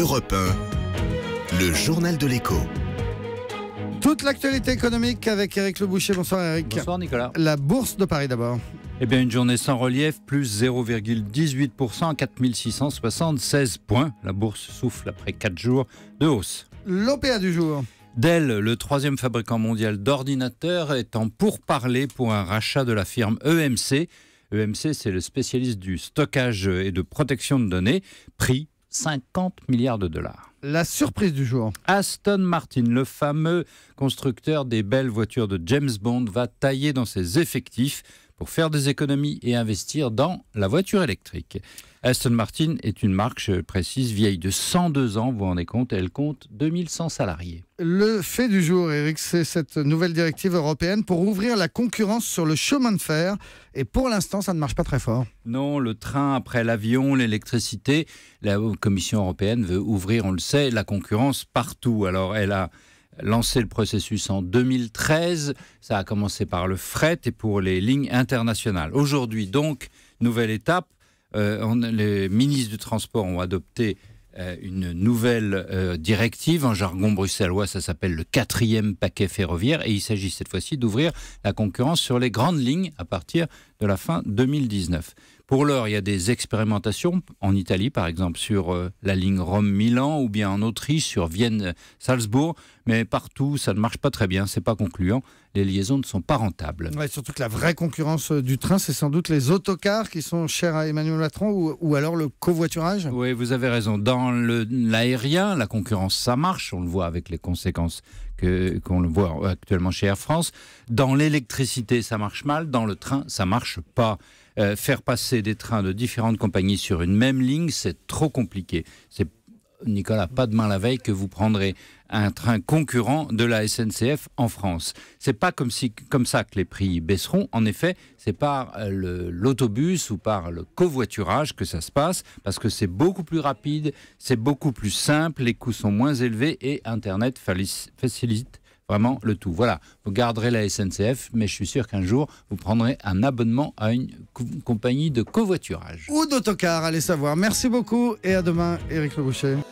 Europe 1, le journal de l'écho. Toute l'actualité économique avec Eric Le Boucher. Bonsoir Eric. Bonsoir Nicolas. La bourse de Paris d'abord. Eh bien, une journée sans relief, plus 0,18% à 4676 points. La bourse souffle après 4 jours de hausse. L'OPA du jour. Dell, le troisième fabricant mondial d'ordinateurs, est en pourparlers pour un rachat de la firme EMC. EMC, c'est le spécialiste du stockage et de protection de données. Prix 50 milliards de dollars. La surprise du jour. Aston Martin, le fameux constructeur des belles voitures de James Bond, va tailler dans ses effectifs pour faire des économies et investir dans la voiture électrique. Aston Martin est une marque, je précise, vieille de 102 ans, vous vous rendez compte, elle compte 2100 salariés. Le fait du jour, Eric, c'est cette nouvelle directive européenne pour ouvrir la concurrence sur le chemin de fer. Et pour l'instant, ça ne marche pas très fort. Non, le train après l'avion, l'électricité, la Commission européenne veut ouvrir, on le sait, la concurrence partout. Alors elle a lancé le processus en 2013. Ça a commencé par le fret et pour les lignes internationales. Aujourd'hui, donc, nouvelle étape. Euh, les ministres du Transport ont adopté euh, une nouvelle euh, directive. En jargon bruxellois, ça s'appelle le quatrième paquet ferroviaire. Et il s'agit cette fois-ci d'ouvrir la concurrence sur les grandes lignes à partir de la fin 2019. Pour l'heure, il y a des expérimentations en Italie, par exemple, sur euh, la ligne Rome-Milan ou bien en Autriche sur Vienne-Salzbourg, euh, mais partout, ça ne marche pas très bien, c'est pas concluant. Les liaisons ne sont pas rentables. surtout que la vraie concurrence euh, du train, c'est sans doute les autocars qui sont chers à Emmanuel Macron, ou, alors le covoiturage. Oui, vous avez raison. Dans l'aérien, la concurrence, ça marche, on le voit avec les conséquences qu'on le voit actuellement chez Air France. Dans l'électricité, ça marche mal. Dans le train, ça marche pas. Euh, faire passer des trains de différentes compagnies sur une même ligne, c'est trop compliqué. C'est Nicolas, pas demain la veille que vous prendrez un train concurrent de la SNCF en France. C'est pas comme, si, comme ça que les prix baisseront. En effet, c'est par euh, l'autobus ou par le covoiturage que ça se passe, parce que c'est beaucoup plus rapide, c'est beaucoup plus simple, les coûts sont moins élevés et Internet facilite vraiment le tout. Voilà, vous garderez la SNCF, mais je suis sûr qu'un jour, vous prendrez un abonnement à une compagnie de covoiturage. Ou d'autocar, allez savoir. Merci beaucoup et à demain, Éric Le